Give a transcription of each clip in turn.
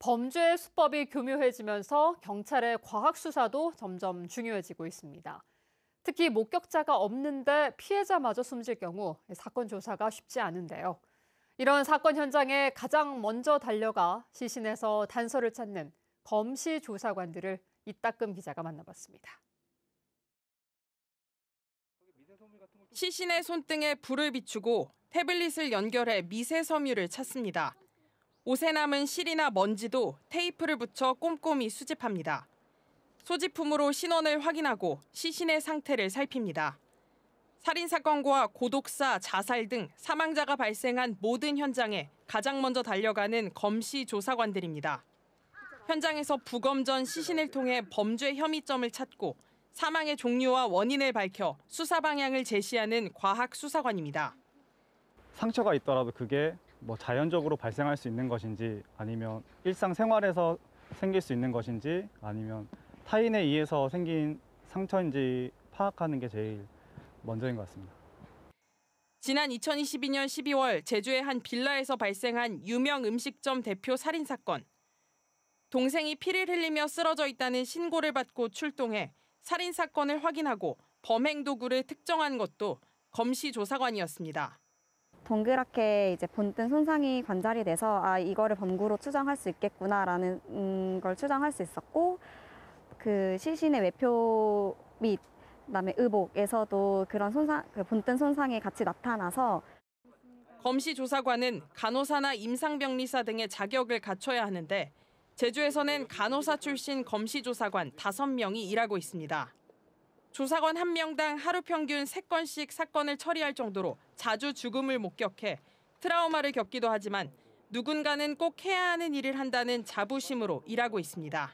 범죄 의 수법이 교묘해지면서 경찰의 과학 수사도 점점 중요해지고 있습니다. 특히 목격자가 없는데 피해자마저 숨질 경우 사건 조사가 쉽지 않은데요. 이런 사건 현장에 가장 먼저 달려가 시신에서 단서를 찾는 검시 조사관들을 이따금 기자가 만나봤습니다. 시신의 손등에 불을 비추고 태블릿을 연결해 미세 섬유를 찾습니다. 옷에 남은 실이나 먼지도 테이프를 붙여 꼼꼼히 수집합니다. 소지품으로 신원을 확인하고 시신의 상태를 살핍니다. 살인사건과 고독사, 자살 등 사망자가 발생한 모든 현장에 가장 먼저 달려가는 검시 조사관들입니다. 현장에서 부검 전 시신을 통해 범죄 혐의점을 찾고 사망의 종류와 원인을 밝혀 수사 방향을 제시하는 과학 수사관입니다. 상처가 있더라도 그게 뭐 자연적으로 발생할 수 있는 것인지 아니면 일상생활에서 생길 수 있는 것인지 아니면 타인에 의해서 생긴 상처인지 파악하는 게 제일 먼저인 것 같습니다. 지난 2022년 12월 제주의 한 빌라에서 발생한 유명 음식점 대표 살인 사건. 동생이 피를 흘리며 쓰러져 있다는 신고를 받고 출동해 살인 사건을 확인하고 범행 도구를 특정한 것도 검시 조사관이었습니다. 동그랗게 이제 본뜬 손상이 관찰이 돼서 아 이거를 범구로 추정할 수 있겠구나라는 음, 걸 추정할 수 있었고 그 시신의 외표 및 그다음에 의복에서도 그런 손상 그 본뜬 손상이 같이 나타나서 검시 조사관은 간호사나 임상병리사 등의 자격을 갖춰야 하는데 제주에서는 간호사 출신 검시 조사관 5명이 일하고 있습니다. 조사관 한 명당 하루 평균 3건씩 사건을 처리할 정도로 자주 죽음을 목격해 트라우마를 겪기도 하지만 누군가는 꼭 해야 하는 일을 한다는 자부심으로 일하고 있습니다.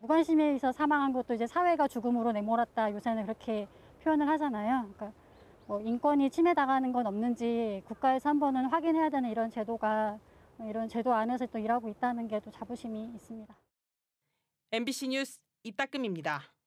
무관심에 의해서 사망한 것도 이제 사회가 죽음으로 내몰았다 요새는 그렇게 표현을 하잖아요. 그러니까 뭐 인권이 침해당하는 건 없는지 국가에서 한 번은 확인해야 되는 이런 제도가 이런 제도 안에서 또 일하고 있다는 게또 자부심이 있습니다. MBC 뉴스 이따금입니다.